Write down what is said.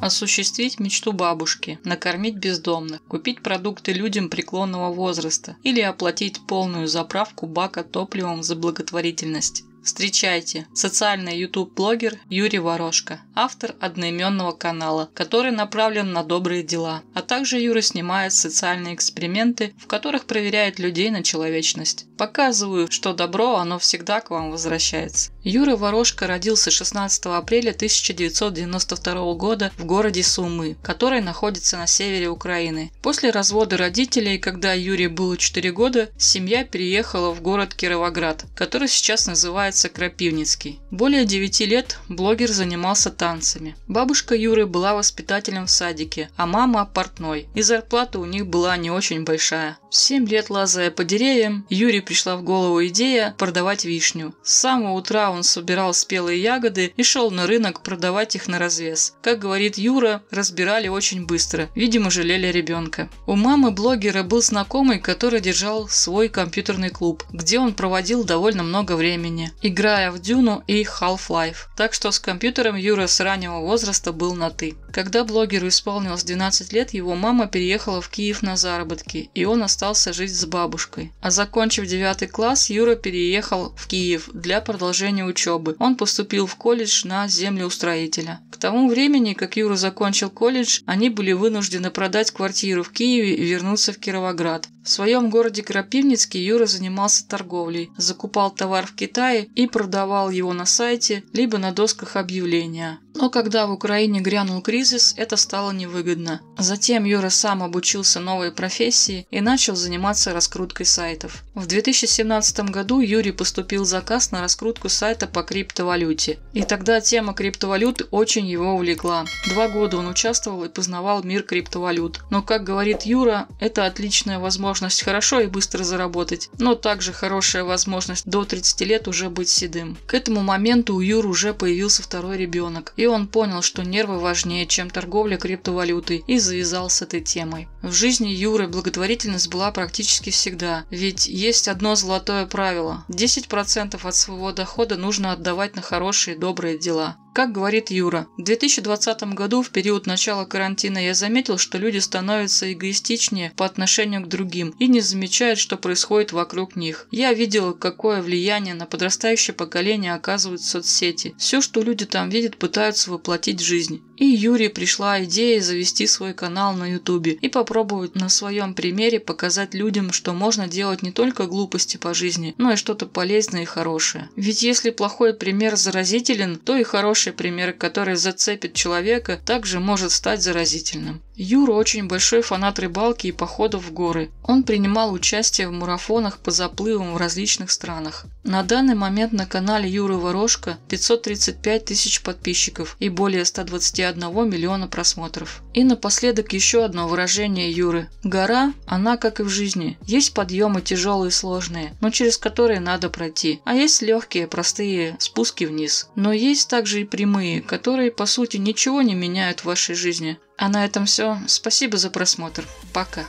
осуществить мечту бабушки, накормить бездомных, купить продукты людям преклонного возраста или оплатить полную заправку бака топливом за благотворительность. Встречайте, социальный YouTube-блогер Юрий Ворошко, автор одноименного канала, который направлен на добрые дела. А также Юра снимает социальные эксперименты, в которых проверяет людей на человечность. Показываю, что добро, оно всегда к вам возвращается. Юра Ворошко родился 16 апреля 1992 года в городе Сумы, который находится на севере Украины. После развода родителей, когда Юре было 4 года, семья переехала в город Кировоград, который сейчас называется Крапивницкий. Более 9 лет блогер занимался танцами. Бабушка Юры была воспитателем в садике, а мама – портной, и зарплата у них была не очень большая. В 7 лет лазая по деревьям, Юре пришла в голову идея продавать вишню. С самого утра он собирал спелые ягоды и шел на рынок продавать их на развес. Как говорит Юра, разбирали очень быстро, видимо, жалели ребенка. У мамы блогера был знакомый, который держал свой компьютерный клуб, где он проводил довольно много времени, играя в Дюну и Half-Life. Так что с компьютером Юра с раннего возраста был на «ты». Когда блогеру исполнилось 12 лет, его мама переехала в Киев на заработки, и он остался жить с бабушкой. А закончив 9 класс, Юра переехал в Киев для продолжения окончания учебы он поступил в колледж на землеустроителя. К тому времени, как Юра закончил колледж, они были вынуждены продать квартиру в Киеве и вернуться в Кировоград. В своем городе Крапивницке Юра занимался торговлей, закупал товар в Китае и продавал его на сайте, либо на досках объявления. Но когда в Украине грянул кризис, это стало невыгодно. Затем Юра сам обучился новой профессии и начал заниматься раскруткой сайтов. В 2017 году Юрий поступил заказ на раскрутку сайта по криптовалюте. И тогда тема криптовалют очень его увлекла. Два года он участвовал и познавал мир криптовалют. Но, как говорит Юра, это отличная возможность хорошо и быстро заработать, но также хорошая возможность до 30 лет уже быть седым. К этому моменту у Юры уже появился второй ребенок, и он понял, что нервы важнее, чем торговля криптовалютой, и завязал с этой темой. В жизни Юры благотворительность была практически всегда, ведь есть одно золотое правило – 10% от своего дохода нужно отдавать на хорошие добрые дела. Как говорит Юра, в 2020 году в период начала карантина я заметил, что люди становятся эгоистичнее по отношению к другим и не замечают, что происходит вокруг них. Я видел, какое влияние на подрастающее поколение оказывают соцсети. Все, что люди там видят, пытаются воплотить в жизнь. И Юре пришла идея завести свой канал на ютубе и попробовать на своем примере показать людям, что можно делать не только глупости по жизни, но и что-то полезное и хорошее. Ведь если плохой пример заразителен, то и хороший хороший пример, который зацепит человека, также может стать заразительным. Юра очень большой фанат рыбалки и походов в горы. Он принимал участие в марафонах по заплывам в различных странах. На данный момент на канале Юры Ворожка 535 тысяч подписчиков и более 121 миллиона просмотров. И напоследок еще одно выражение Юры. Гора, она как и в жизни. Есть подъемы тяжелые и сложные, но через которые надо пройти. А есть легкие, простые спуски вниз. Но есть также и прямые, которые, по сути, ничего не меняют в вашей жизни. А на этом все. Спасибо за просмотр. Пока.